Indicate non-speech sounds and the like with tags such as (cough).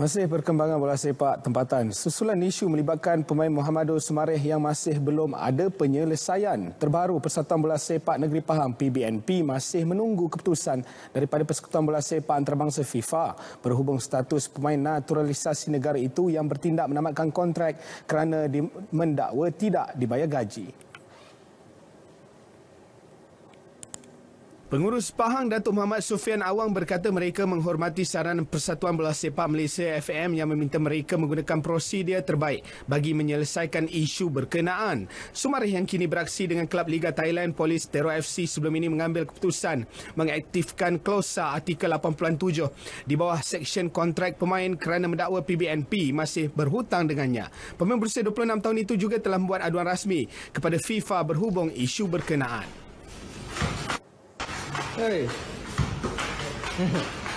Masih perkembangan bola sepak tempatan. Susulan isu melibatkan pemain Muhammadu Semarih yang masih belum ada penyelesaian. Terbaru Persatuan Bola Sepak Negeri Pahang PBNP masih menunggu keputusan daripada persatuan Bola Sepak Antarabangsa FIFA berhubung status pemain naturalisasi negara itu yang bertindak menamatkan kontrak kerana mendakwa tidak dibayar gaji. Pengurus Pahang Datuk Muhammad Sufian Awang berkata mereka menghormati saran Persatuan Bola Sepak Malaysia FM yang meminta mereka menggunakan prosedur terbaik bagi menyelesaikan isu berkenaan. Sumarih yang kini beraksi dengan Kelab Liga Thailand Polis Tero FC sebelum ini mengambil keputusan mengaktifkan klausa artikel 87 di bawah seksyen kontrak pemain kerana mendakwa PBNP masih berhutang dengannya. Pemain berusia 26 tahun itu juga telah membuat aduan rasmi kepada FIFA berhubung isu berkenaan. Hey. (laughs)